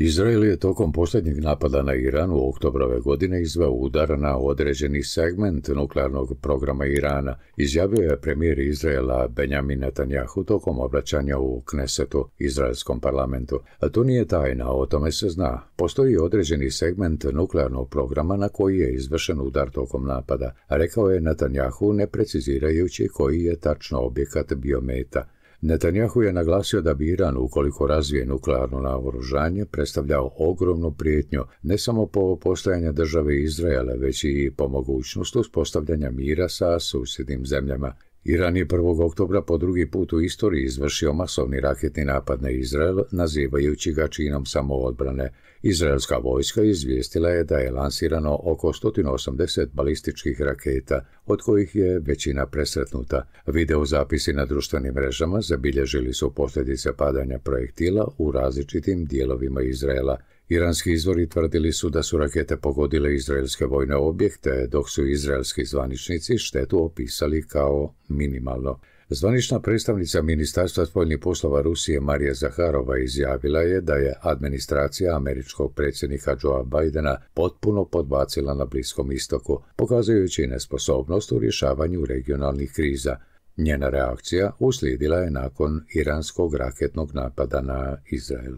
Izrael je tokom posljednjeg napada na Iran u oktobrove godine izveo udar na određeni segment nuklearnog programa Irana, izjavio je premijer Izraela Benjamin Netanjahu tokom obraćanja u Knesetu, izraelskom parlamentu. A to nije tajna, o tome se zna. Postoji određeni segment nuklearnog programa na koji je izvršen udar tokom napada, rekao je Netanjahu ne precizirajući koji je tačno objekat biometa. Netanjahu je naglasio da bi Iran, ukoliko razvije nuklearno naoružanje, predstavljao ogromnu prijetnju ne samo po postojanju države Izraela, već i po mogućnost uspostavljanja mira sa susjednim zemljama. Iran je 1. oktobra po drugi put u istoriji izvršio masovni raketni napad na Izrael, nazivajući ga činom samoodbrane. Izraelska vojska izvijestila je da je lansirano oko 180 balističkih raketa, od kojih je većina presretnuta. Videozapisi na društvenim mrežama zabilježili su posljedice padanja projektila u različitim dijelovima Izraela. Iranski izvori tvrdili su da su rakete pogodile izraelske vojne objekte, dok su izraelski zvaničnici štetu opisali kao minimalno. Zvanična predstavnica Ministarstva spoljnih poslova Rusije Marija Zaharova izjavila je da je administracija američkog predsjednika Joea Bidena potpuno podbacila na Bliskom istoku, pokazujući nesposobnost u rješavanju regionalnih kriza. Njena reakcija uslijedila je nakon iranskog raketnog napada na Izrael.